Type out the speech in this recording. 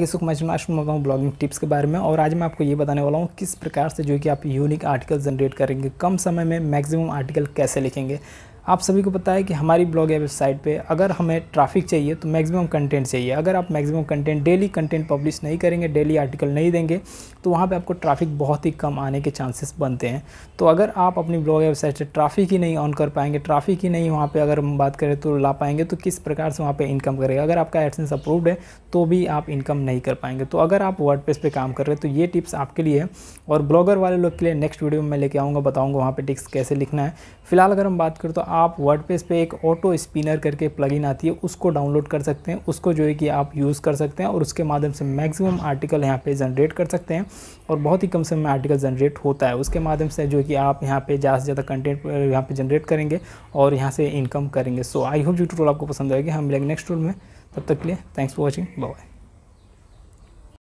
सुख मैं आज मैं बताऊँ ब्लॉगिंग टिप्स के बारे में और आज मैं आपको ये बताने वाला हूँ किस प्रकार से जो कि आप यूनिक आर्टिकल जनरेट करेंगे कम समय में मैक्सिमम आर्टिकल कैसे लिखेंगे आप सभी को पता है कि हमारी ब्लॉग या वेबसाइट पे अगर हमें ट्रैफिक चाहिए तो मैक्सिमम कंटेंट चाहिए अगर आप maximum content daily content publish नहीं करेंगे डेली आर्टिकल नहीं देंगे तो वहाँ पे आपको ट्रैफिक बहुत ही कम आने के चांसेस बनते हैं तो अगर आप अपनी ब्लॉग वेबसाइट से ट्रैफिक ही नहीं ऑन कर पाएंगे ट्रैफिक ही नहीं वहाँ पर अगर हम बात करें तो ला पाएंगे तो किस प्रकार से वहाँ पर इनकम करेगा अगर आपका एडसेंस अप्रूव्ड है तो भी आप इनकम नहीं कर पाएंगे तो अगर आप वर्ड पे काम कर रहे हैं तो ये टिप्स आपके लिए है और ब्लॉगर वाले लोग के लिए नेक्स्ट वीडियो में मैं लेके आऊँगा बताऊँगा वहाँ पर टिक्स कैसे लिखना है फिलहाल अगर हम बात करें तो आप वर्ड पे एक ऑटो स्पिनर करके प्लगइन आती है उसको डाउनलोड कर सकते हैं उसको जो है कि आप यूज़ कर सकते हैं और उसके माध्यम से मैक्सिमम आर्टिकल यहाँ पे जनरेट कर सकते हैं और बहुत ही कम समय में आर्टिकल जनरेट होता है उसके माध्यम से जो कि आप यहाँ पे ज़्यादा से ज़्यादा कंटेंट यहाँ पे जनरेट करेंगे और यहाँ से इनकम करेंगे सो आई होप यू टोल आपको पसंद आएगी हम मिलेंगे नेक्स्ट टोल में तब तक के लिए थैंक्स फॉर वॉचिंग बाय